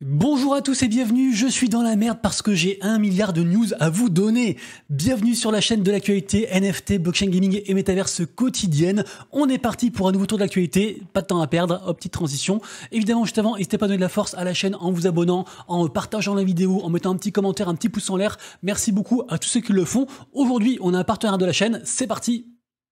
Bonjour à tous et bienvenue, je suis dans la merde parce que j'ai un milliard de news à vous donner. Bienvenue sur la chaîne de l'actualité NFT, blockchain gaming et métaverse quotidienne. On est parti pour un nouveau tour de l'actualité, pas de temps à perdre, petite transition. Évidemment, juste avant, n'hésitez pas à donner de la force à la chaîne en vous abonnant, en partageant la vidéo, en mettant un petit commentaire, un petit pouce en l'air. Merci beaucoup à tous ceux qui le font. Aujourd'hui, on a un partenaire de la chaîne, c'est parti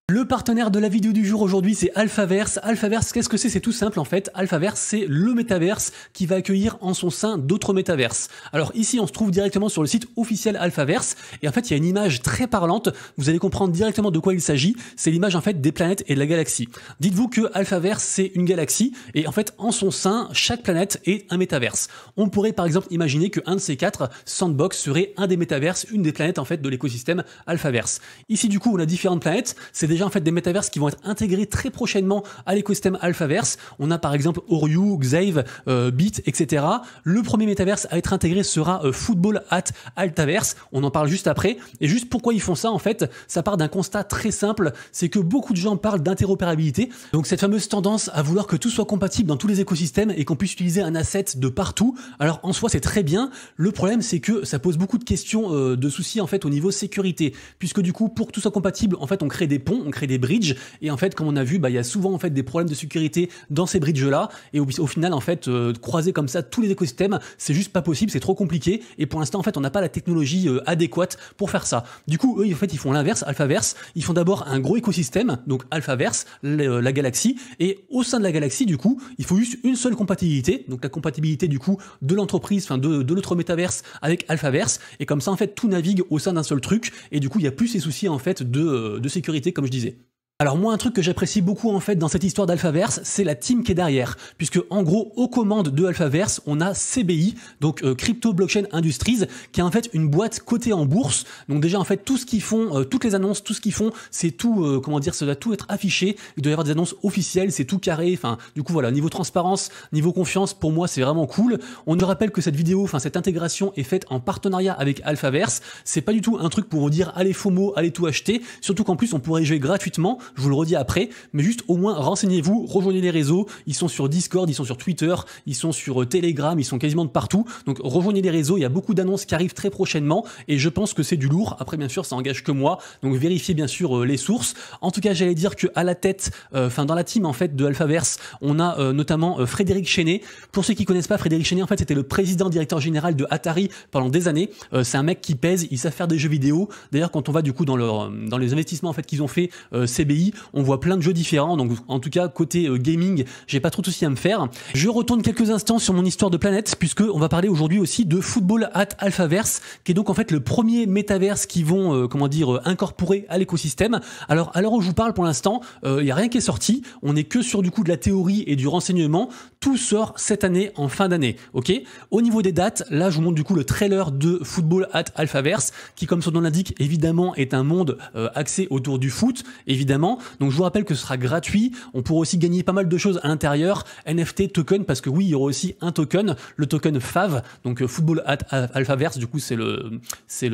le partenaire de la vidéo du jour aujourd'hui, c'est Alphaverse. Alphaverse, qu'est-ce que c'est C'est tout simple en fait. Alphaverse, c'est le métaverse qui va accueillir en son sein d'autres métaverses. Alors ici, on se trouve directement sur le site officiel Alphaverse. Et en fait, il y a une image très parlante. Vous allez comprendre directement de quoi il s'agit. C'est l'image en fait des planètes et de la galaxie. Dites-vous que Alphaverse, c'est une galaxie. Et en fait, en son sein, chaque planète est un métaverse. On pourrait par exemple imaginer que un de ces quatre, Sandbox, serait un des métaverses, une des planètes en fait de l'écosystème Alphaverse. Ici, du coup, on a différentes planètes. C'est en fait des métaverses qui vont être intégrés très prochainement à l'écosystème Alphaverse. On a par exemple Oryu, Xave, Beat, euh, Bit, etc. Le premier métaverse à être intégré sera euh, Football at Altaverse. On en parle juste après. Et juste pourquoi ils font ça en fait, ça part d'un constat très simple, c'est que beaucoup de gens parlent d'interopérabilité. Donc cette fameuse tendance à vouloir que tout soit compatible dans tous les écosystèmes et qu'on puisse utiliser un asset de partout. Alors en soi c'est très bien. Le problème c'est que ça pose beaucoup de questions, euh, de soucis en fait au niveau sécurité, puisque du coup pour que tout soit compatible, en fait on crée des ponts, on crée des bridges et en fait comme on a vu, bah, il y a souvent en fait des problèmes de sécurité dans ces bridges là et au, final en fait euh, croiser comme ça tous les écosystèmes, c'est juste pas possible, c'est trop compliqué et pour l'instant en fait on n'a pas la technologie euh, adéquate pour faire ça. Du coup eux en fait ils font l'inverse, Alphaverse, ils font d'abord un gros écosystème donc Alphaverse, euh, la, galaxie et au sein de la galaxie du coup il faut juste une seule compatibilité donc la compatibilité du coup de l'entreprise, enfin de, notre métaverse avec Alphaverse et comme ça en fait tout navigue au sein d'un seul truc et du coup il y a plus ces soucis en fait de, sécurité comme je disais. Alors moi un truc que j'apprécie beaucoup en fait dans cette histoire d'Alphaverse, c'est la team qui est derrière, puisque en gros aux commandes de Alphaverse, on a CBI, donc euh, Crypto Blockchain Industries, qui est en fait une boîte cotée en bourse. Donc déjà en fait tout ce qu'ils font, euh, toutes les annonces, tout ce qu'ils font, c'est tout, euh, comment dire, ça doit tout être affiché. Il doit y avoir des annonces officielles, c'est tout carré. Enfin du coup voilà, niveau transparence, niveau confiance, pour moi c'est vraiment cool. On nous rappelle que cette vidéo, enfin cette intégration est faite en partenariat avec Alphaverse. C'est pas du tout un truc pour vous dire allez FOMO, allez tout acheter, surtout qu'en plus on pourrait y jouer gratuitement je vous le redis après, mais juste au moins renseignez-vous, rejoignez les réseaux, ils sont sur Discord, ils sont sur Twitter, ils sont sur euh, Telegram, ils sont quasiment de partout, donc rejoignez les réseaux, il y a beaucoup d'annonces qui arrivent très prochainement, et je pense que c'est du lourd, après bien sûr ça engage que moi, donc vérifiez bien sûr euh, les sources. En tout cas j'allais dire que à la tête, euh, enfin dans la team en fait de Alphaverse, on a notamment Frédéric Chenet, pour ceux qui connaissent pas Frédéric Chenet en fait c'était le président directeur général de Atari pendant des années, c'est un mec qui pèse, il sait faire des jeux vidéo, d'ailleurs quand on va du coup dans, dans les investissements en fait qu'ils ont fait, CBI, on voit plein de jeux différents, donc en tout cas côté euh, gaming, j'ai pas trop de soucis à me faire. Je retourne quelques instants sur mon histoire de planète, puisque on va parler aujourd'hui aussi de Football at Alphaverse, qui est donc en fait le premier métaverse qui vont, euh, comment dire, euh, incorporer à l'écosystème. Alors, à l'heure où je vous parle pour l'instant, il y n'y a rien qui est sorti, on n'est que sur du coup de la théorie et du renseignement, tout sort cette année en fin d'année, ok Au niveau des dates, là je vous montre du coup le trailer de Football at Alphaverse, qui comme son nom l'indique, évidemment est un monde axé autour du foot, évidemment donc je vous rappelle que ce sera gratuit. On pourra aussi gagner pas mal de choses à l'intérieur. NFT, token, parce que oui, il y aura aussi un token, le token FAV, donc euh, Football Alphaverse, du coup c'est le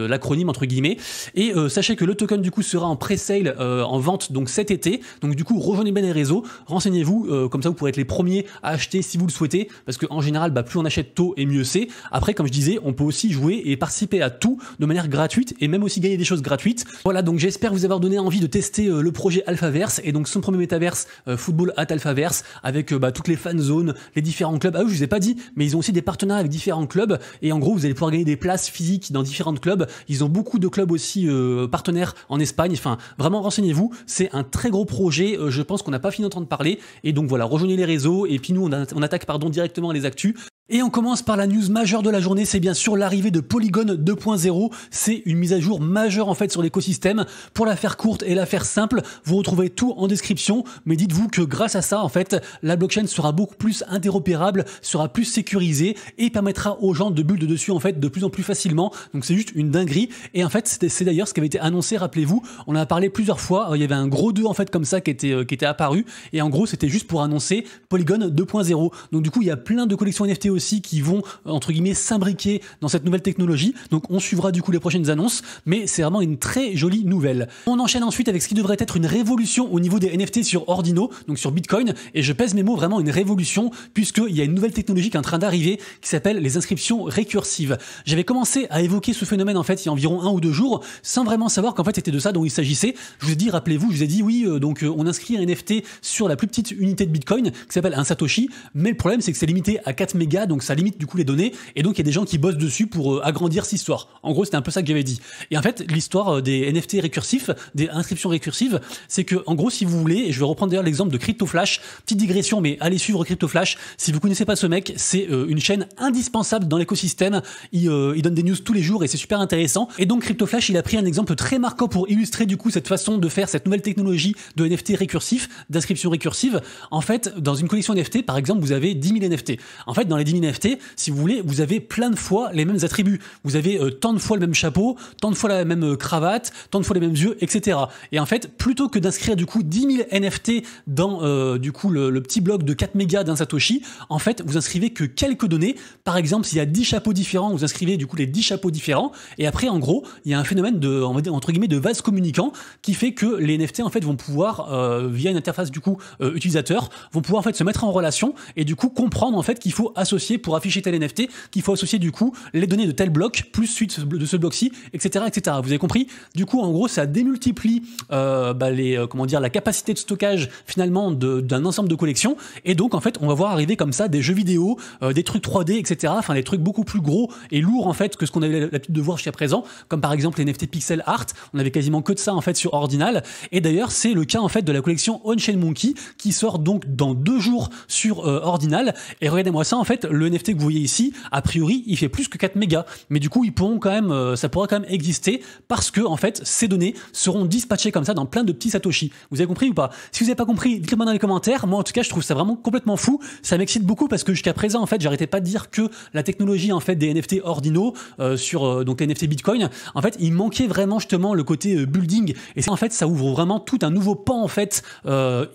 l'acronyme entre guillemets. Et euh, sachez que le token du coup sera en pre-sale, euh, en vente donc cet été. Donc du coup rejoignez bien les réseaux, renseignez-vous, comme ça vous pourrez être les premiers à acheter si vous le souhaitez, parce que en général bah, plus on achète tôt et mieux c'est. Après comme je disais, on peut aussi jouer et participer à tout de manière gratuite et même aussi gagner des choses gratuites. Voilà donc j'espère vous avoir donné envie de tester le projet Alphaverse et donc son premier métaverse euh, football at Alphaverse avec euh, bah, toutes les fan zones, les différents clubs. Ah oui, je vous ai pas dit, mais ils ont aussi des partenaires avec différents clubs et en gros, vous allez pouvoir gagner des places physiques dans différents clubs. Ils ont beaucoup de clubs aussi euh, partenaires en Espagne. Enfin, vraiment renseignez-vous, c'est un très gros projet. je pense qu'on n'a pas fini d'entendre parler et donc voilà, rejoignez les réseaux et puis nous on, attaque pardon directement les actus. Et on commence par la news majeure de la journée, c'est bien sûr l'arrivée de Polygon 2.0. C'est une mise à jour majeure en fait sur l'écosystème. Pour la faire courte et la faire simple, vous vous tout en description, mais dites-vous que grâce à ça, en fait, la blockchain sera beaucoup plus interopérable, sera plus sécurisée et permettra aux gens de build dessus, en fait, de plus en plus facilement. Donc c'est juste une dinguerie. Et en fait, c'est d'ailleurs ce qui avait été annoncé, rappelez-vous, on en a parlé plusieurs fois. Euh, il y avait un gros 2, en fait, comme ça, qui était, euh, qui était apparu. Et en gros, c'était juste pour annoncer Polygon 2.0. Donc du coup, il y a plein de collections NFT aussi qui vont, euh, entre guillemets, s'imbriquer dans cette nouvelle technologie. Donc on suivra du coup les prochaines annonces, mais c'est vraiment une très jolie nouvelle. On enchaîne ensuite avec ce qui devrait être une révolution au niveau des NFT sur Ordino, donc sur Bitcoin, et je pèse mes mots vraiment une révolution, puisqu'il y a une nouvelle technologie qui est en train d'arriver, qui s'appelle les inscriptions récursives. J'avais commencé à évoquer ce phénomène en fait il y a environ un ou deux jours, sans vraiment savoir qu'en fait c'était de ça dont il s'agissait. Je vous ai dit, rappelez-vous, je vous ai dit oui, euh, donc euh, on inscrit un NFT sur la plus petite unité de Bitcoin, qui s'appelle un Satoshi, mais le problème c'est que c'est limité à 4 mégas, donc ça limite du coup les données, et donc il y a des gens qui bossent dessus pour euh, agrandir cette histoire. En gros, c'était un peu ça que j'avais dit. Et en fait, l'histoire des NFT récursifs, des inscriptions récursives, c'est que, en gros, si vous voulez, et je vais reprendre d'ailleurs l'exemple de CryptoFlash, petite digression, mais allez suivre CryptoFlash. Si vous connaissez pas ce mec, c'est euh, une chaîne indispensable dans l'écosystème. Euh, il, donne des news tous les jours et c'est super intéressant. Et donc, CryptoFlash, il a pris un exemple très marquant pour illustrer du coup cette façon de faire cette nouvelle technologie de NFT récursif, d'inscription récursive. En fait, dans une collection NFT, par exemple, vous avez 10 000 NFT. En fait, dans les 10 000 NFT, si vous voulez, vous avez plein de fois les mêmes attributs. Vous avez euh, tant de fois le même chapeau, tant de fois la même cravate, tant de fois les mêmes yeux, etc. Et en fait, plutôt que d'inscrire du coup 10 000 NFT dans euh, du coup le, petit bloc de 4 mégas d'un Satoshi, en fait vous inscrivez que quelques données. Par exemple, s'il y a 10 chapeaux différents, vous inscrivez du coup les 10 chapeaux différents. Et après, en gros, il y a un phénomène de, entre guillemets, de vase communicant qui fait que les NFT en fait vont pouvoir, euh, via une interface du coup euh, utilisateur, vont pouvoir en fait se mettre en relation et du coup comprendre en fait qu'il faut associer pour afficher tel NFT, qu'il faut associer du coup les données de tel bloc plus suite de ce bloc-ci, etc., etc. Vous avez compris Du coup, en gros, ça démultiplie bah, les euh, comment dire, la capacité de stockage finalement d'un ensemble de collections. Et donc en fait, on va voir arriver comme ça des jeux vidéo, euh, des trucs 3D, etc. Enfin, des trucs beaucoup plus gros et lourds en fait que ce qu'on avait l'habitude de voir jusqu'à présent, comme par exemple les NFT pixel art. On avait quasiment que de ça en fait sur Ordinal. Et d'ailleurs, c'est le cas en fait de la collection on Monkey qui sort donc dans deux jours sur euh, Ordinal. Et regardez-moi ça en fait, le NFT que vous voyez ici, a priori, il fait plus que 4 mégas. Mais du coup, ils pourront quand même, ça pourra quand même exister parce que en fait, ces données seront dispatchées comme ça dans plein de petits Satoshi. Vous avez compris ou pas Si vous n'avez pas compris, dites-le moi dans les commentaires. Moi, en tout cas, je trouve ça vraiment complètement fou. Ça m'excite beaucoup parce que jusqu'à présent, en fait, j'arrêtais pas de dire que la technologie en fait des NFT ordinaux euh, sur euh, donc NFT Bitcoin, en fait, il manquait vraiment justement le côté euh, building. Et en fait, ça ouvre vraiment tout un nouveau pan en fait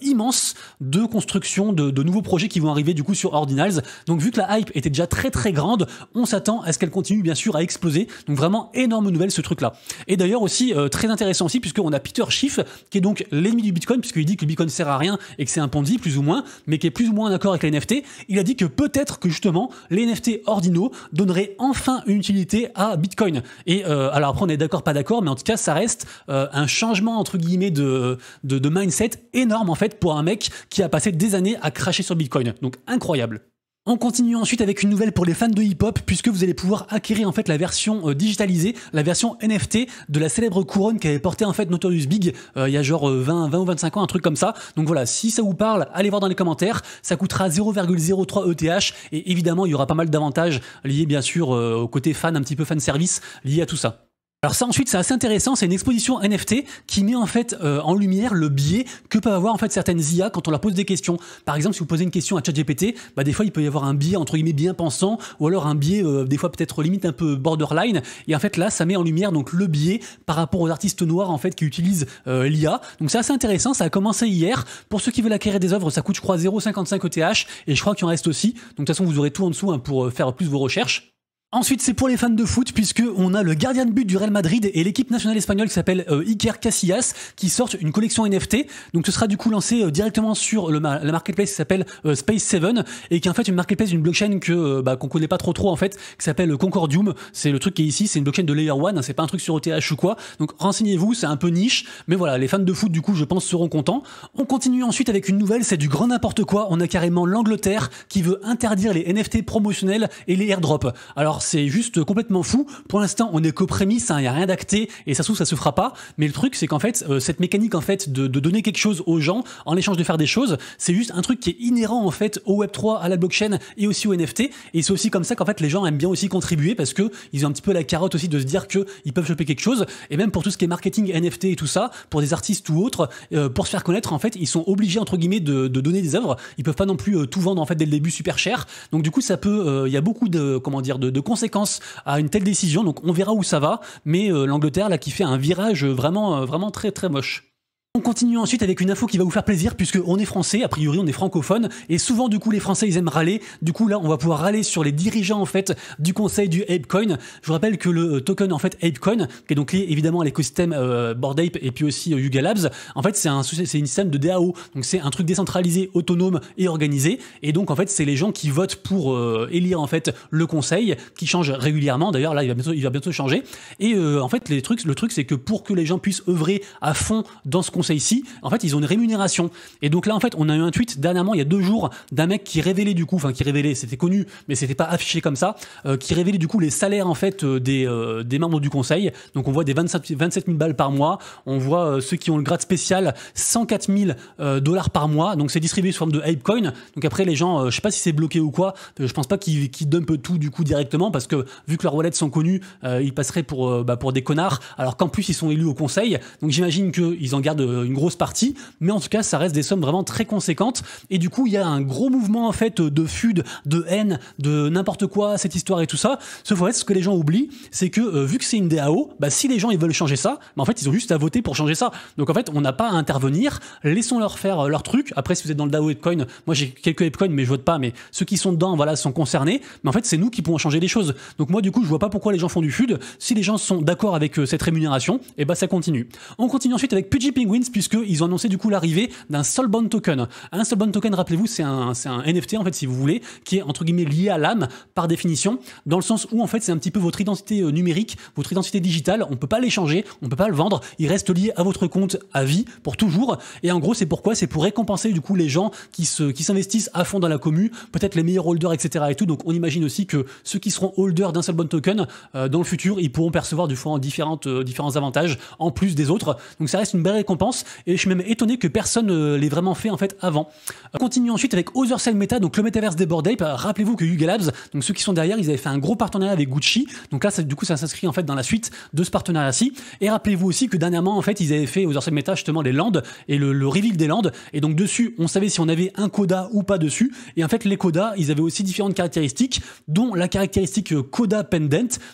immense de construction de, nouveaux projets qui vont arriver du coup sur Ordinals. Donc, vu que la hype était déjà très très grande, on s'attend à ce qu'elle continue bien sûr à exploser. Donc, vraiment énorme nouvelle ce truc là. Et d'ailleurs aussi très intéressant aussi on a Peter Schiff qui est donc l'ennemi du Bitcoin, puisqu'il dit que le Bitcoin sert à rien et que c'est un Ponzi, plus ou moins, mais qui est plus ou moins d'accord avec les NFT, il a dit que peut-être que justement, les NFT ordinaux donneraient enfin une utilité à Bitcoin. Et euh, alors après, on est d'accord, pas d'accord, mais en tout cas, ça reste euh, un changement, entre guillemets, de mindset énorme, en fait, pour un mec qui a passé des années à cracher sur Bitcoin. Donc incroyable. On continue ensuite avec une nouvelle pour les fans de hip-hop puisque vous allez pouvoir acquérir en fait la version euh, digitalisée, la version NFT de la célèbre couronne qu'avait portée en fait Notorious Big euh, il y a genre 20, euh, 20 ou 25 ans, un truc comme ça. Donc voilà, si ça vous parle, allez voir dans les commentaires. Ça coûtera 0,03 ETH et évidemment il y aura pas mal d'avantages liés bien sûr au côté fan, un petit peu fan service lié à tout ça. Alors ça ensuite c'est assez intéressant, c'est une exposition NFT qui met en fait euh, en lumière le biais que peuvent avoir en fait certaines IA quand on leur pose des questions. Par exemple si vous posez une question à ChatGPT, bah des fois il peut y avoir un biais entre guillemets bien pensant ou alors un biais euh, des fois peut-être limite un peu borderline et en fait là ça met en lumière donc le biais par rapport aux artistes noirs en fait qui utilisent euh, l'IA. Donc c'est assez intéressant, ça a commencé hier. Pour ceux qui veulent acquérir des œuvres, ça coûte je crois 0,55 ETH et je crois qu'il en reste aussi. Donc de toute façon vous aurez tout en dessous hein, pour faire plus vos recherches. Ensuite, c'est pour les fans de foot, puisque on a le gardien de but du Real Madrid et l'équipe nationale espagnole qui s'appelle euh, Iker Casillas, qui sortent une collection NFT. Donc, ce sera du coup lancé euh, directement sur le la marketplace qui s'appelle euh, Space 7 et qui est en fait une marketplace d'une blockchain que bah, qu'on connaît pas trop trop en fait, qui s'appelle Concordium. C'est le truc qui est ici, c'est une blockchain de Layer 1, hein, c'est pas un truc sur ETH ou quoi. Donc, renseignez-vous, c'est un peu niche, mais voilà, les fans de foot du coup, je pense, seront contents. On continue ensuite avec une nouvelle, c'est du grand n'importe quoi. On a carrément l'Angleterre qui veut interdire les NFT promotionnels et les airdrops. Alors c'est juste complètement fou. Pour l'instant, on est qu'aux prémices, il hein, n'y a rien d'acté, et ça se trouve, ça se fera pas. Mais le truc, c'est qu'en fait, euh, cette mécanique en fait de, donner quelque chose aux gens en échange de faire des choses, c'est juste un truc qui est inhérent en fait au Web3, à la blockchain et aussi au NFT. Et c'est aussi comme ça qu'en fait les gens aiment bien aussi contribuer parce qu'ils ont un petit peu la carotte aussi de se dire qu'ils peuvent choper quelque chose. Et même pour tout ce qui est marketing, NFT et tout ça, pour des artistes ou autres, euh, pour se faire connaître, en fait, ils sont obligés entre guillemets de, donner des œuvres. Ils peuvent pas non plus euh, tout vendre en fait dès le début super cher. Donc du coup, ça peut, il y a beaucoup de comment dire de conséquences à une telle décision. Donc on verra où ça va. Mais euh, l'Angleterre, là, qui fait un virage euh, vraiment, euh, vraiment très, très moche. On continue ensuite avec une info qui va vous faire plaisir puisque on est français, a priori on est francophone et souvent du coup les français ils aiment râler. Du coup là on va pouvoir râler sur les dirigeants en fait du conseil du ApeCoin. Je vous rappelle que le euh, token en fait ApeCoin qui est donc lié évidemment à l'écosystème euh, et puis aussi euh, Yuga Labs, en fait c'est un c'est une système de DAO. Donc c'est un truc décentralisé, autonome et organisé et donc en fait c'est les gens qui votent pour euh, élire en fait le conseil qui change régulièrement. D'ailleurs là il va bientôt il va bientôt changer et en fait les trucs le truc c'est que pour que les gens puissent œuvrer à fond dans ce conseil ici en fait, ils ont une rémunération. Et donc là, en fait, on a eu un tweet dernièrement, il y a deux jours, d'un mec qui révélait du coup, enfin qui révélait, c'était connu, mais c'était pas affiché comme ça, euh, qui révélait du coup les salaires en fait euh, des, euh, des membres du conseil. Donc on voit des 27, 000 balles par mois, on voit ceux qui ont le grade spécial 104 000 dollars par mois, donc c'est distribué sous forme de ApeCoin. Donc après, les gens, je sais pas si c'est bloqué ou quoi, je pense pas qu'ils dumpent tout du coup directement parce que vu que leurs wallets sont connus, ils passeraient pour, bah, pour des connards, alors qu'en plus ils sont élus au conseil. Donc j'imagine qu'ils en gardent euh, une grosse partie, mais en tout cas, ça reste des sommes vraiment très conséquentes. Et du coup, il y a un gros mouvement en fait de FUD de haine, de n'importe quoi, cette histoire et tout ça. ce que les gens oublient, c'est que euh, vu que c'est une DAO, bah, si les gens ils veulent changer ça, bah, en fait, ils ont juste à voter pour changer ça. Donc en fait, on n'a pas à intervenir. Laissons leur faire euh, leur truc. Après, si vous êtes dans le DAO Epcoin, moi j'ai quelques Epcoin, mais je vote pas. Mais ceux qui sont dedans, voilà, sont concernés. Mais en fait, c'est nous qui pouvons changer les choses. Donc moi, du coup, je vois pas pourquoi les gens font du FUD. Si les gens sont d'accord avec cette rémunération, et eh bah ça continue. On continue ensuite avec Pudgy puisqu'ils ont annoncé du coup l'arrivée d'un Soulbound Token. Un Soulbound Token, rappelez-vous, c'est un, un, NFT, en fait, si vous voulez, qui est entre guillemets lié à l'âme par définition, dans le sens où en fait, c'est un petit peu votre identité euh, numérique, votre identité digitale. On ne peut pas l'échanger, on ne peut pas le vendre. Il reste lié à votre compte à vie pour toujours. Et en gros, c'est pourquoi C'est pour récompenser du coup les gens qui s'investissent qui à fond dans la commu, peut-être les meilleurs holders, etc. Et tout. Donc, on imagine aussi que ceux qui seront holders d'un Soulbound Token, euh, dans le futur, ils pourront percevoir du fond euh, différents avantages en plus des autres. Donc, ça reste une belle récompense et je suis même étonné que personne ne euh, l'ait vraiment fait en fait avant. On euh, continue ensuite avec Other Side Meta, donc le métaverse des bah, Rappelez-vous que Yuga Labs, donc ceux qui sont derrière, ils avaient fait un gros partenariat avec Gucci. Donc là, ça, du coup, ça s'inscrit en fait dans la suite de ce partenariat-ci. Et rappelez-vous aussi que dernièrement, en fait, ils avaient fait Other Side Meta justement les Landes et le, le reveal des Landes. Et donc dessus, on savait si on avait un coda ou pas dessus. Et en fait, les codas, ils avaient aussi différentes caractéristiques, dont la caractéristique coda euh, pendant.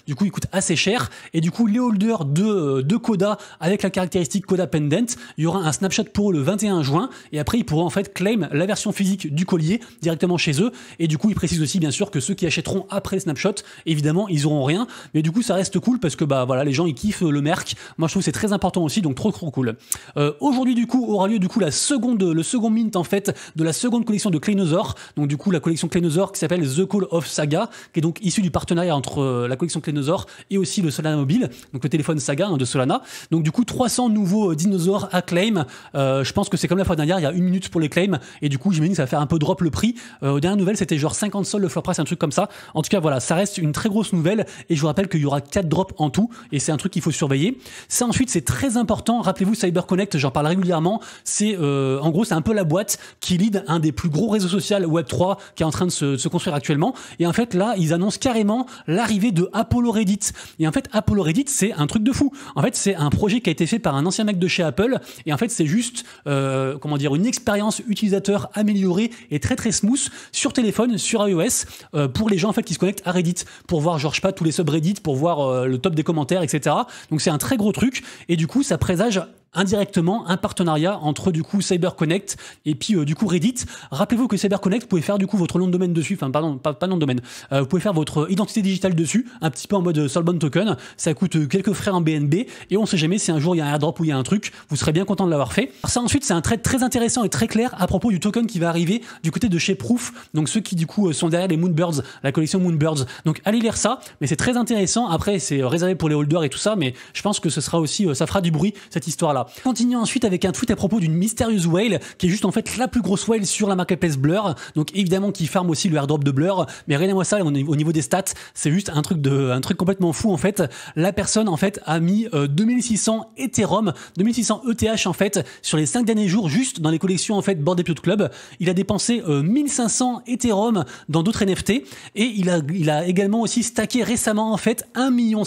Du coup, il coûte assez cher. Et du coup, les holders de, de coda avec la caractéristique coda pendant, il y aura un snapshot pour eux le 21 juin, et après ils pourront en fait claim la version physique du collier directement chez eux, et du coup ils précisent aussi bien sûr que ceux qui achèteront après le Snapshot, évidemment ils auront rien, mais du coup ça reste cool parce que bah voilà les gens ils kiffent le merc, moi je trouve c'est très important aussi, donc trop trop cool. Euh, aujourd'hui du coup aura lieu du coup la seconde, le second mint en fait de la seconde collection de Kleinosaur donc du coup la collection Kleinosaur qui s'appelle The Call of Saga, qui est donc issue du partenariat entre euh, la collection Kleinosaur et aussi le Solana Mobile, donc le téléphone Saga hein, de Solana, donc du coup 300 nouveaux euh, dinosaures à claim. Euh, je pense que c'est comme la fois dernière, il y a une minute pour les claims, et du coup, j'imagine que ça va faire un peu drop le prix. Euh, aux dernières c'était genre 50 sols le floor price, un truc comme ça. En tout cas, voilà, ça reste une très grosse nouvelle, et je vous rappelle qu'il y aura 4 drops en tout, et c'est un truc qu'il faut surveiller. Ça, ensuite, c'est très important. Rappelez-vous, CyberConnect, j'en parle régulièrement. C'est, euh, en gros, c'est un peu la boîte qui lead un des plus gros réseaux sociaux Web3 qui est en train de se, se construire actuellement. Et en fait, là, ils annoncent carrément l'arrivée de Apollo Reddit. Et en fait, Apollo Reddit, c'est un truc de fou. En fait, c'est un projet qui a été fait par un ancien mec de chez Apple et en fait, c'est juste, euh, comment dire, une expérience utilisateur améliorée et très très smooth sur téléphone, sur iOS, euh, pour les gens en fait qui se connectent à Reddit, pour voir, genre, je sais pas, tous les subreddits, pour voir euh, le top des commentaires, etc. Donc c'est un très gros truc. Et du coup, ça présage indirectement un partenariat entre du coup CyberConnect et puis euh, du coup Reddit. Rappelez-vous que CyberConnect, vous pouvez faire du coup votre nom de domaine dessus, enfin pardon, pas, nom de domaine, euh, vous pouvez faire votre identité digitale dessus, un petit peu en mode euh, Solbon Token, ça coûte quelques frais en BNB et on sait jamais si un jour il y a un airdrop ou il y a un truc, vous serez bien content de l'avoir fait. ça ensuite c'est un trait très intéressant et très clair à propos du token qui va arriver du côté de chez Proof, donc ceux qui du coup sont derrière les Moonbirds, la collection Moonbirds. Donc allez lire ça, mais c'est très intéressant, après c'est réservé pour les holders et tout ça, mais je pense que ce sera aussi, ça fera du bruit cette histoire-là. Continuons ensuite avec un tweet à propos d'une mystérieuse whale, qui est juste en fait la plus grosse whale sur la marketplace Blur. Donc évidemment qui farme aussi le airdrop de Blur, mais rien à moi ça au niveau des stats, c'est juste un truc de, un truc complètement fou en fait. La personne en fait a mis 2600 euh, Ethereum, 2600 ETH en fait sur les 5 derniers jours juste dans les collections en fait Board Club. Il a dépensé 1500 euh, Ethereum dans d'autres NFT et il a, également aussi stacké récemment en fait 1,5 million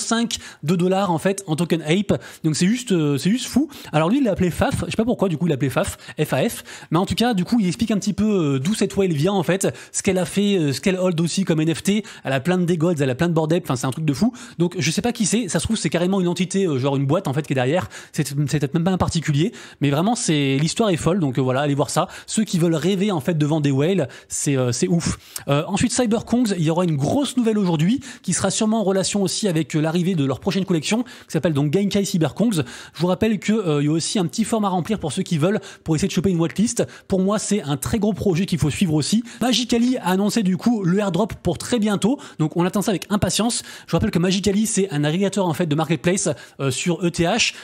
de dollars en fait en token Ape. Donc c'est juste, euh, c'est juste fou. Alors lui, il l'a appelé Faf. Je sais pas pourquoi, du coup, il l'a appelé Faf, F-A-F Mais en tout cas, du coup, il explique un petit peu euh, d'où cette whale vient, en fait, ce qu'elle a fait, euh, ce qu'elle hold aussi comme NFT. Elle a plein de dégods, elle a plein de bordel. Enfin, c'est un truc de fou. Donc, je sais pas qui c'est. Ça se trouve, c'est carrément une entité, euh, genre une boîte, en fait, qui est derrière. C'est peut-être même pas un particulier. Mais vraiment, c'est l'histoire est folle. Donc, voilà, allez voir ça. Ceux qui veulent rêver, en fait, devant des whales, c'est ouf. Euh, ensuite, Cyberkongs, il y aura une grosse nouvelle aujourd'hui qui sera sûrement en relation aussi avec l'arrivée de leur prochaine collection qui s'appelle donc Genkai Je vous rappelle que euh, il y a aussi un petit format à remplir pour ceux qui veulent, pour essayer de choper une whitelist, Pour moi, c'est un très gros projet qu'il faut suivre aussi. Magicali a annoncé du coup le airdrop pour très bientôt, donc on attend ça avec impatience. Je rappelle que Magicali, c'est un navigateur en fait de marketplace euh, sur ETH,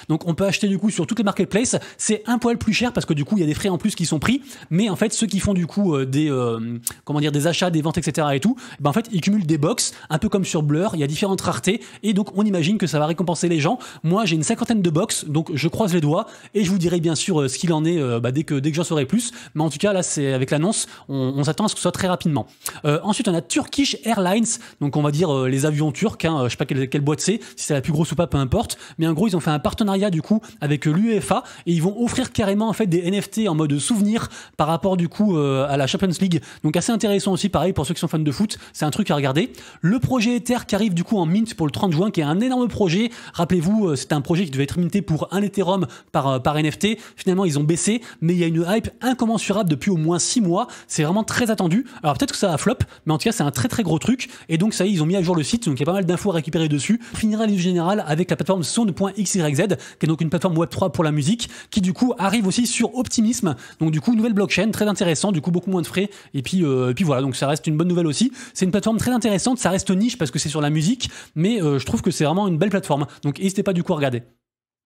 donc on peut acheter du coup sur toutes les marketplaces. C'est un poil plus cher parce que du coup, il y a des frais en plus qui sont pris, mais en fait, ceux qui font du coup euh, des comment dire des achats, des ventes, etc. et tout, ben en fait, ils cumulent des box, un peu comme sur Blur, il y a différentes raretés, et donc on imagine que ça va récompenser les gens. Moi, j'ai une cinquantaine de box, donc je croise les doigts et je vous dirai bien sûr euh, ce qu'il en est euh, bah, dès que, dès que j'en saurai plus. Mais en tout cas, là, c'est avec l'annonce, on, s'attend à ce que ce soit très rapidement. Euh, ensuite, on a Turkish Airlines, donc on va dire les avions turcs, hein, je sais pas quelle, boîte c'est, si c'est la plus grosse ou pas, peu importe. Mais en gros, ils ont fait un partenariat du coup avec l'UEFA et ils vont offrir carrément en fait des NFT en mode souvenir par rapport du coup à la Champions League. Donc assez intéressant aussi, pareil pour ceux qui sont fans de foot, c'est un truc à regarder. Le projet Ether qui arrive du coup en mint pour le 30 juin, qui est un énorme projet. Rappelez-vous, c'est un projet qui devait être minté pour un Ethereum par, euh, NFT. Finalement, ils ont baissé, mais il y a une hype incommensurable depuis au moins 6 mois. C'est vraiment très attendu. Alors peut-être que ça va flop, mais en tout cas, c'est un très très gros truc. Et donc, ça y est, ils ont mis à jour le site, donc il y a pas mal d'infos à récupérer dessus. On finira les générale avec la plateforme Sound.xyz, qui est donc une plateforme Web3 pour la musique, qui du coup arrive aussi sur optimisme Donc du coup, nouvelle blockchain, très intéressant, du coup beaucoup moins de frais. Et puis, euh, puis voilà, donc ça reste une bonne nouvelle aussi. C'est une plateforme très intéressante, ça reste niche parce que c'est sur la musique, mais euh, je trouve que c'est vraiment une belle plateforme. Donc n'hésitez pas du coup à regarder.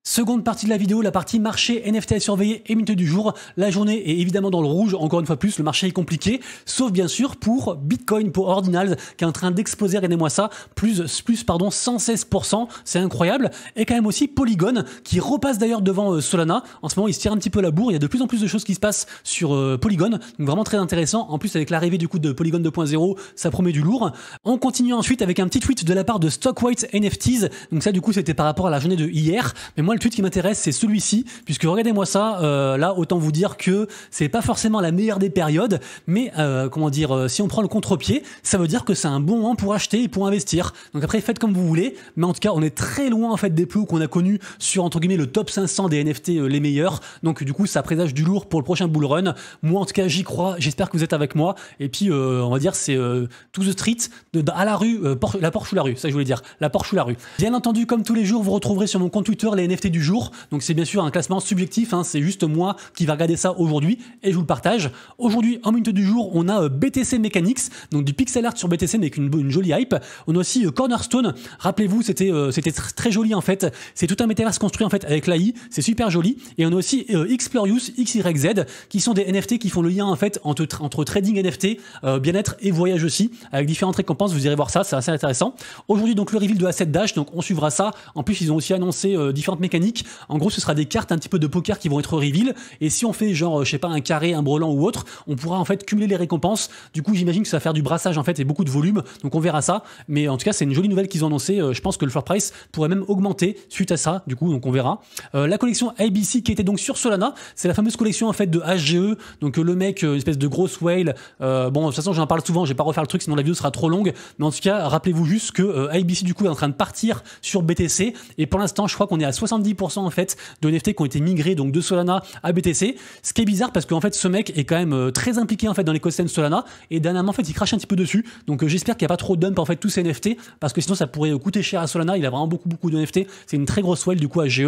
Seconde partie de la vidéo, la partie marché NFT à surveiller et minute du jour. La journée est évidemment dans le rouge, encore une fois plus, le marché est compliqué, sauf bien sûr pour Bitcoin, pour Ordinals, qui est en train d'exploser, regardez-moi ça, plus, plus pardon, 116%, c'est incroyable. Et quand même aussi Polygon, qui repasse d'ailleurs devant euh, Solana. En ce moment, il se tire un petit peu la bourre, il y a de plus en plus de choses qui se passent sur euh, Polygon, donc vraiment très intéressant. En plus, avec l'arrivée du coup de Polygon 2.0, ça promet du lourd. On continue ensuite avec un petit tweet de la part de Stockwhite NFTs, donc ça du coup c'était par rapport à la journée de hier, mais moi tweet qui m'intéresse, c'est celui-ci, puisque regardez-moi ça, euh, là, autant vous dire que c'est pas forcément la meilleure des périodes, mais euh, comment dire, euh, si on prend le contre-pied, ça veut dire que c'est un bon moment pour acheter et pour investir. Donc après, faites comme vous voulez, mais en tout cas, on est très loin en fait des plus qu'on a connus sur entre guillemets le top 500 des NFT les meilleurs. Donc du coup, ça présage du lourd pour le prochain bull run. Moi, en tout cas, j'y crois. J'espère que vous êtes avec moi. Et puis, on va dire, c'est tout the street, à la rue, la Porsche ou la rue. Ça, je voulais dire, la Porsche ou la rue. Bien entendu, comme tous les jours, vous retrouverez sur mon compte Twitter les NFT du jour. Donc c'est bien sûr un classement subjectif, hein. c'est juste moi qui va regarder ça aujourd'hui et je vous le partage. Aujourd'hui, en minute du jour, on a euh, BTC Mechanics, donc du pixel art sur BTC mais qu'une une jolie hype. On a aussi euh, Cornerstone, rappelez-vous, c'était euh, c'était très joli en fait. C'est tout un métavers construit en fait avec l'AI, c'est super joli. Et on a aussi euh, Xplorius, XYZ, qui sont des NFT qui font le lien en fait entre, entre trading NFT, bien-être et voyage aussi, avec différentes récompenses. Vous irez voir ça, c'est assez intéressant. Aujourd'hui, donc le reveal de 7 Dash, donc on suivra ça. En plus, ils ont aussi annoncé différentes en gros, ce sera des cartes un petit peu de poker qui vont être reveal. Et si on fait genre, je sais pas, un carré, un brelan ou autre, on pourra en fait cumuler les récompenses. Du coup, j'imagine que ça va faire du brassage en fait et beaucoup de volume. Donc on verra ça. Mais en tout cas, c'est une jolie nouvelle qu'ils ont annoncé euh, Je pense que le floor price pourrait même augmenter suite à ça. Du coup, donc on verra. Euh, la collection ABC qui était donc sur Solana, c'est la fameuse collection en fait de HGE. Donc euh, le mec, une espèce de grosse whale. bon, de toute façon, j'en parle souvent. Je vais pas refaire le truc, sinon la vidéo sera trop longue. Mais en tout cas, rappelez-vous juste que ABC du coup est en train de partir sur BTC. Et pour l'instant, je crois qu'on est à 60 70% en fait de NFT qui ont été migrés donc de Solana à BTC. Ce qui est bizarre parce que en fait ce mec est quand même euh, très impliqué en fait dans l'écosystème Solana et dernièrement en fait il crache un petit peu dessus. Donc euh, j'espère qu'il n'y a pas trop de dump en fait tous ces NFT parce que sinon ça pourrait euh, coûter cher à Solana. Il a vraiment beaucoup beaucoup de NFT. C'est une très grosse whale du coup à GE.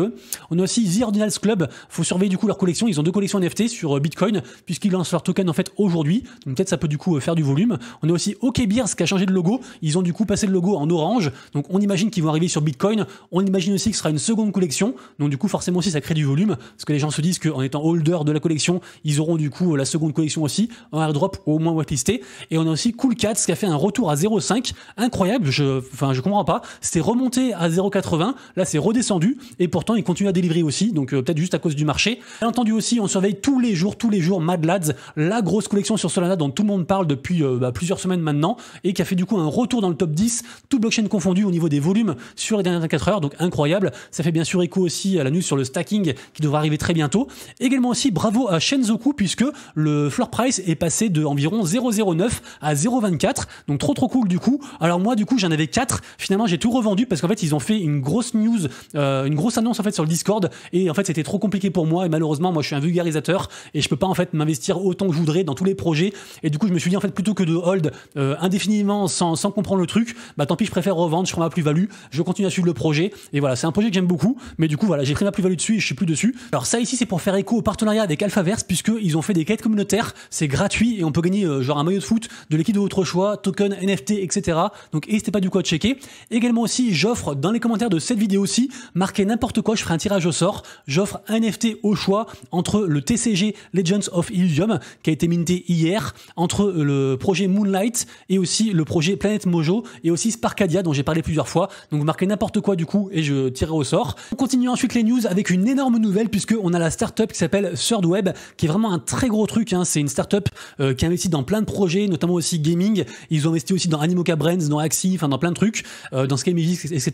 On a aussi The Ordinals Club. Faut surveiller du coup leur collection. Ils ont deux collections NFT sur Bitcoin puisqu'ils lancent leur token en fait aujourd'hui. Donc peut-être ça peut du coup faire du volume. On a aussi OK Beers qui a changé de logo. Ils ont du coup passé le logo en orange. Donc on imagine qu'ils vont arriver sur Bitcoin. On imagine aussi que ce sera une seconde collection donc du coup, forcément aussi, ça crée du volume, parce que les gens se disent qu'en étant holder de la collection, ils auront du coup la seconde collection aussi, en airdrop au moins whitelisté. Et on a aussi Cool Cats qui a fait un retour à 0,5, incroyable, je, enfin, je comprends pas. C'était remonté à 0,80, là c'est redescendu, et pourtant il continue à délivrer aussi, donc euh, peut-être juste à cause du marché. Bien entendu aussi, on surveille tous les jours, tous les jours Mad Lads, la grosse collection sur Solana dont tout le monde parle depuis euh, bah, plusieurs semaines maintenant, et qui a fait du coup un retour dans le top 10, tout blockchain confondu au niveau des volumes sur les dernières 24 heures, donc incroyable. Ça fait bien sûr aussi à la news sur le stacking qui devrait arriver très bientôt. Également aussi bravo à Shenzoku puisque le floor price est passé de environ 0,09 à 0,24. Donc trop trop cool du coup. Alors moi du coup j'en avais 4. Finalement j'ai tout revendu parce qu'en fait ils ont fait une grosse news, euh, une grosse annonce en fait sur le Discord et en fait c'était trop compliqué pour moi et malheureusement moi je suis un vulgarisateur et je peux pas en fait m'investir autant que je voudrais dans tous les projets et du coup je me suis dit en fait plutôt que de hold euh, indéfiniment sans, sans comprendre le truc, bah tant pis je préfère revendre, je prends ma plus-value, je continue à suivre le projet et voilà c'est un projet que j'aime beaucoup mais du coup, voilà, j'ai pris ma plus-value dessus et je suis plus dessus. Alors ça ici, c'est pour faire écho au partenariat avec Alphaverse, puisqu'ils ont fait des quêtes communautaires, c'est gratuit et on peut gagner euh, genre un maillot de foot, de l'équipe de votre choix, token, NFT, etc. Donc n'hésitez pas du coup à checker. Également aussi, j'offre dans les commentaires de cette vidéo aussi marquez n'importe quoi, je ferai un tirage au sort. J'offre un NFT au choix entre le TCG Legends of Illusion, qui a été minté hier, entre euh, le projet Moonlight et aussi le projet Planète Mojo et aussi Sparkadia, dont j'ai parlé plusieurs fois. Donc marquez n'importe quoi du coup et je tirerai au sort continue ensuite les news avec une énorme nouvelle puisque on a la startup qui s'appelle Web qui est vraiment un très gros truc. Hein. C'est une startup euh, qui investit dans plein de projets, notamment aussi gaming. Ils ont investi aussi dans Animoca Brands, dans Axie, enfin dans plein de trucs, euh, dans Sky etc.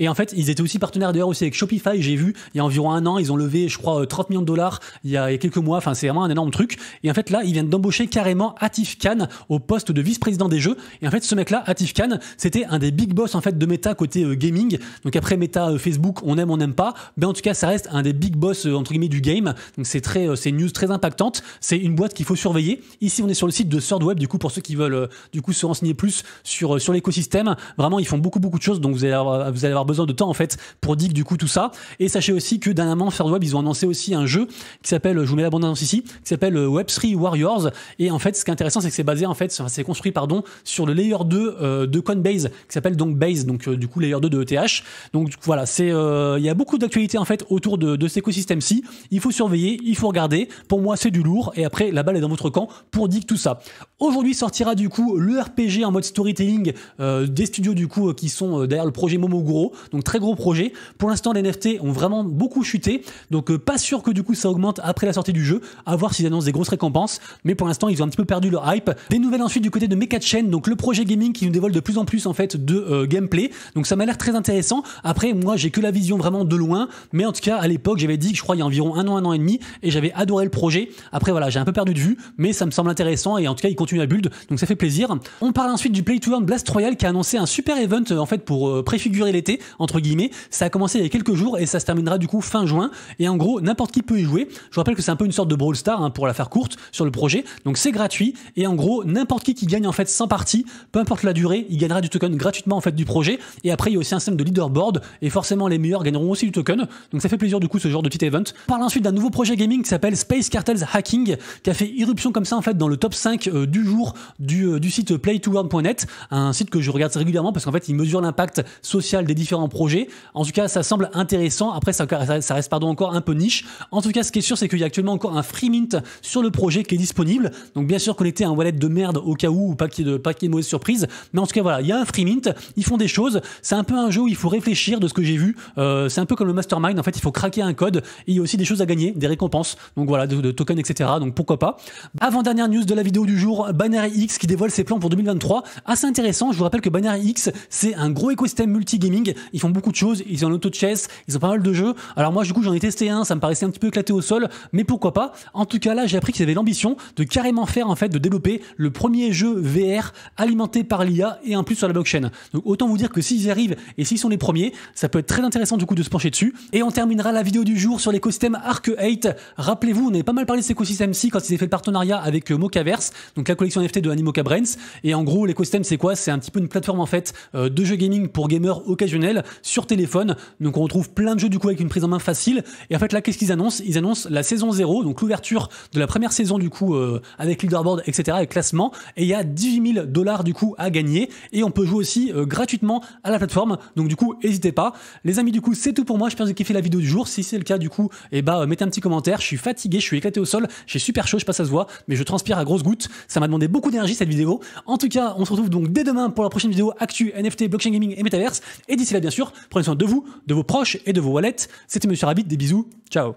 Et en fait, ils étaient aussi partenaires d'ailleurs aussi avec Shopify. J'ai vu il y a environ un an, ils ont levé, je crois, 30 euh, millions de dollars il y a, quelques mois. Enfin, c'est vraiment un énorme truc. Et en fait, là, ils viennent d'embaucher carrément Atif Khan au poste de vice-président des jeux. Et en fait, ce mec-là, Atif Khan, c'était un des big boss en fait de Meta côté euh, gaming. Donc après Meta, Facebook, on aime, on aime pas, mais en tout cas, ça reste un des big boss euh, entre guillemets du game. Donc c'est très, euh, c'est une news très impactante. C'est une boîte qu'il faut surveiller. Ici, on est sur le site de Web Du coup, pour ceux qui veulent euh, du coup se renseigner plus sur sur l'écosystème, vraiment, ils font beaucoup beaucoup de choses. Donc vous allez avoir, vous allez avoir besoin de temps en fait pour dig du coup tout ça. Et sachez aussi que dernièrement, Web ils ont annoncé aussi un jeu qui s'appelle, je vous mets la bande annonce ici, qui s'appelle Web3 Warriors. Et en fait, ce qui est intéressant, c'est que c'est basé en fait, c'est construit pardon sur le layer 2 de de Coinbase qui s'appelle donc Base, donc du coup layer 2 de ETH. Donc voilà, c'est il y beaucoup d'actualités en fait autour de, cet écosystème-ci. Il faut surveiller, il faut regarder. Pour moi, c'est du lourd. Et après, la balle est dans votre camp pour dire tout ça. Aujourd'hui sortira du coup le RPG en mode storytelling euh, des studios du coup euh, qui sont euh, derrière le projet Momoguro. Donc très gros projet. Pour l'instant, les NFT ont vraiment beaucoup chuté. Donc pas sûr que du coup ça augmente après la sortie du jeu. À voir s'ils annoncent des grosses récompenses. Mais pour l'instant, ils ont un petit peu perdu leur hype. Des nouvelles ensuite du côté de MechaChain donc le projet gaming qui nous dévoile de plus en plus en fait de gameplay. Donc ça m'a l'air très intéressant. Après, moi j'ai que la vision vraiment de loin. Mais en tout cas, à l'époque, j'avais dit que je crois il y a environ un an, un an et demi, et j'avais adoré le projet. Après, voilà, j'ai un peu perdu de vue, mais ça me semble intéressant. Et en tout cas, il continue à build, donc ça fait plaisir. On parle ensuite du Play to Earn Blast Royale qui a annoncé un super event euh, en fait pour euh, préfigurer l'été entre guillemets. Ça a commencé il y a quelques jours et ça se terminera du coup fin juin. Et en gros, n'importe qui peut y jouer. Je vous rappelle que c'est un peu une sorte de Brawl Star hein, pour la faire courte sur le projet. Donc c'est gratuit et en gros, n'importe qui qui gagne en fait 100 parties, peu importe la durée, il gagnera du token gratuitement en fait du projet. Et après, il y a aussi un système de leaderboard et forcément les meilleurs gagneront aussi du token. Donc ça fait plaisir du coup ce genre de petit event. Parle ensuite d'un nouveau projet gaming qui s'appelle Space Cartels Hacking, qui a fait irruption comme ça en fait dans le top 5 euh, du jour du, euh, du site playtoworld.net, un site que je regarde régulièrement parce qu'en fait il mesure l'impact social des différents projets. En tout cas, ça semble intéressant. Après, ça, ça reste pardon encore un peu niche. En tout cas, ce qui est sûr, c'est qu'il y a actuellement encore un free mint sur le projet qui est disponible. Donc bien sûr, connecter un wallet de merde au cas où, ou pas qu'il y ait de, pas qu'il de mauvaise surprise. Mais en tout cas, voilà, il y a un free mint. Ils font des choses. C'est un peu un jeu où il faut réfléchir de ce que j'ai vu. Euh, c'est un peu comme le mastermind. En fait, il faut craquer un code. Et il y a aussi des choses à gagner, des récompenses. Donc voilà, de, tokens, etc. Donc pourquoi pas. Avant-dernière news de la vidéo du jour, Banner X qui dévoile ses plans pour 2023. Assez intéressant. Je vous rappelle que Banner X, c'est un gros écosystème multigaming. Ils font beaucoup de choses. Ils ont l'auto-chess. Ils ont pas mal de jeux. Alors moi, du coup, j'en ai testé un. Ça me paraissait un petit peu éclaté au sol. Mais pourquoi pas. En tout cas, là, j'ai appris qu'ils avaient l'ambition de carrément faire, en fait, de développer le premier jeu VR alimenté par l'IA et en plus sur la blockchain. Donc autant vous dire que s'ils y arrivent et s'ils sont les premiers, ça peut être très intéressant du coup de se pencher dessus. Et on terminera la vidéo du jour sur l'écosystème Arc 8. Rappelez-vous, on avait pas mal parlé de cet écosystème-ci quand ils avaient fait le partenariat avec Mocaverse, donc la collection NFT de Animoca Brains. Et en gros, l'écosystème, c'est quoi C'est un petit peu une plateforme en fait euh, de jeux gaming pour gamers occasionnels sur téléphone. Donc on retrouve plein de jeux du coup avec une prise en main facile. Et en fait là, qu'est-ce qu'ils annoncent Ils annoncent la saison 0, donc l'ouverture de la première saison du coup euh, avec leaderboard, etc., avec classement. Et il y a 18 000 dollars du coup à gagner. Et on peut jouer aussi euh, gratuitement à la plateforme. Donc du coup, n'hésitez pas. Les amis, du coup, c'est tout pour moi. je pense que vous avez kiffé la vidéo du jour. Si c'est le cas, du coup, bah, mettez un petit commentaire. Je suis fatigué, je suis éclaté au sol, j'ai super chaud, je passe à se voir, mais je transpire à grosses gouttes. Ça m'a demandé beaucoup d'énergie cette vidéo. En tout cas, on se retrouve donc dès demain pour la prochaine vidéo Actu, NFT, blockchain gaming et metaverse. Et d'ici là, bien sûr, prenez soin de vous, de vos proches et de vos wallets. C'était Monsieur Rabbit, des bisous, ciao